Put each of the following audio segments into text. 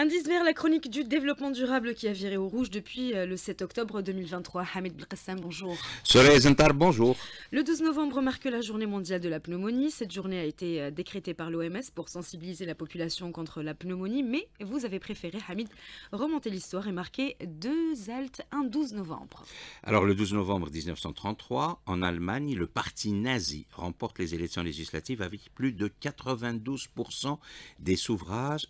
Indice vers la chronique du développement durable qui a viré au rouge depuis euh, le 7 octobre 2023. Hamid Bilkassam, bonjour. Zentar, bonjour. Le 12 novembre marque la journée mondiale de la pneumonie. Cette journée a été euh, décrétée par l'OMS pour sensibiliser la population contre la pneumonie, mais vous avez préféré, Hamid, remonter l'histoire et marquer deux altes un 12 novembre. Alors, le 12 novembre 1933, en Allemagne, le parti nazi remporte les élections législatives avec plus de 92% des,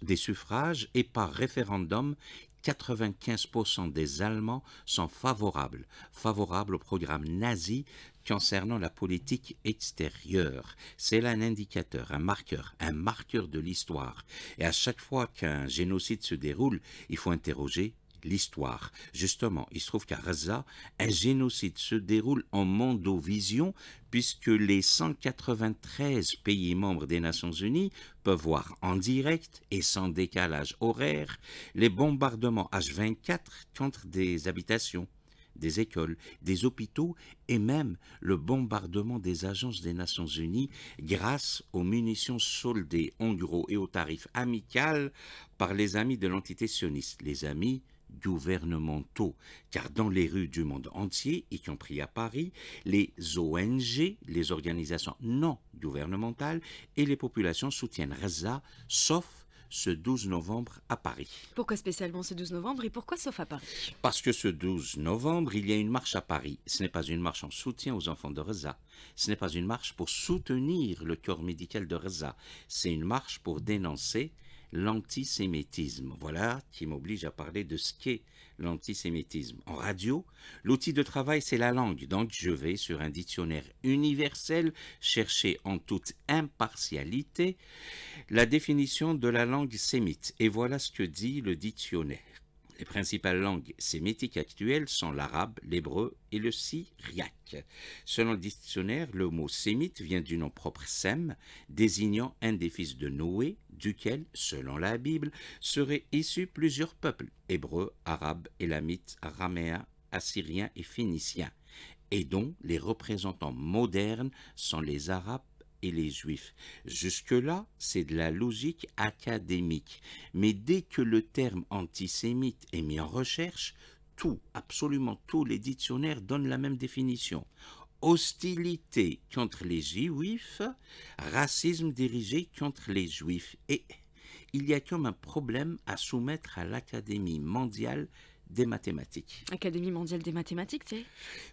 des suffrages et par référendum, 95% des Allemands sont favorables, favorables au programme nazi concernant la politique extérieure. C'est là un indicateur, un marqueur, un marqueur de l'histoire. Et à chaque fois qu'un génocide se déroule, il faut interroger l'histoire. Justement, il se trouve qu'à Gaza, un génocide se déroule en mondovision puisque les 193 pays membres des Nations Unies peuvent voir en direct et sans décalage horaire les bombardements H24 contre des habitations des écoles, des hôpitaux et même le bombardement des agences des Nations Unies grâce aux munitions soldées en gros et aux tarifs amicales par les amis de l'entité sioniste. Les amis, gouvernementaux, car dans les rues du monde entier, y compris à Paris, les ONG, les organisations non gouvernementales et les populations soutiennent Reza, sauf ce 12 novembre à Paris. Pourquoi spécialement ce 12 novembre et pourquoi sauf à Paris Parce que ce 12 novembre, il y a une marche à Paris. Ce n'est pas une marche en soutien aux enfants de Reza. Ce n'est pas une marche pour soutenir le corps médical de Reza. C'est une marche pour dénoncer l'antisémitisme. Voilà qui m'oblige à parler de ce qu'est l'antisémitisme. En radio, l'outil de travail, c'est la langue. Donc je vais sur un dictionnaire universel chercher en toute impartialité la définition de la langue sémite. Et voilà ce que dit le dictionnaire. Les principales langues sémitiques actuelles sont l'arabe, l'hébreu et le syriaque. Selon le dictionnaire, le mot sémite vient du nom propre Sem, désignant un des fils de Noé, duquel, selon la Bible, seraient issus plusieurs peuples, hébreux, arabes, élamites, araméens, assyriens et phéniciens, et dont les représentants modernes sont les arabes et les juifs. Jusque-là, c'est de la logique académique. Mais dès que le terme antisémite est mis en recherche, tout, absolument tous les dictionnaires donnent la même définition. Hostilité contre les juifs, racisme dirigé contre les juifs. Et il y a comme un problème à soumettre à l'Académie mondiale des mathématiques. Académie mondiale des mathématiques, tu sais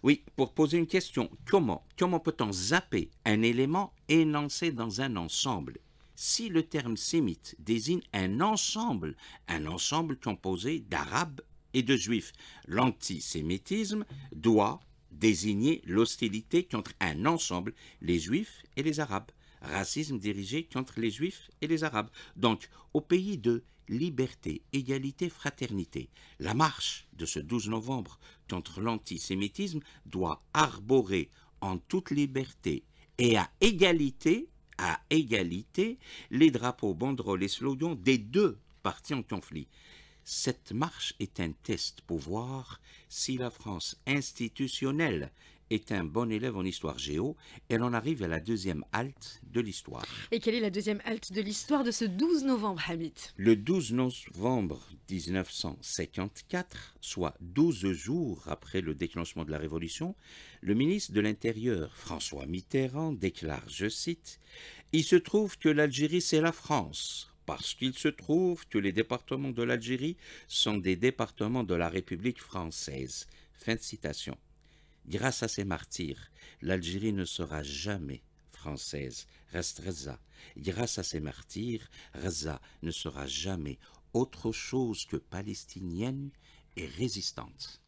Oui, pour poser une question, comment, comment peut-on zapper un élément énoncé dans un ensemble si le terme sémite désigne un ensemble, un ensemble composé d'arabes et de juifs, l'antisémitisme doit désigner l'hostilité contre un ensemble, les juifs et les arabes, racisme dirigé contre les juifs et les arabes. Donc, au pays de liberté, égalité, fraternité. La marche de ce 12 novembre contre l'antisémitisme doit arborer en toute liberté et à égalité, à égalité, les drapeaux, banderoles et slogans des deux parties en conflit. Cette marche est un test pour voir si la France institutionnelle est un bon élève en histoire géo. Elle en arrive à la deuxième halte de l'histoire. Et quelle est la deuxième halte de l'histoire de ce 12 novembre, Hamid Le 12 novembre 1954, soit 12 jours après le déclenchement de la Révolution, le ministre de l'Intérieur, François Mitterrand, déclare, je cite, Il se trouve que l'Algérie, c'est la France parce qu'il se trouve que les départements de l'Algérie sont des départements de la République française. Fin de citation. Grâce à ces martyrs, l'Algérie ne sera jamais française, reste Reza. Grâce à ces martyrs, Raza ne sera jamais autre chose que palestinienne et résistante.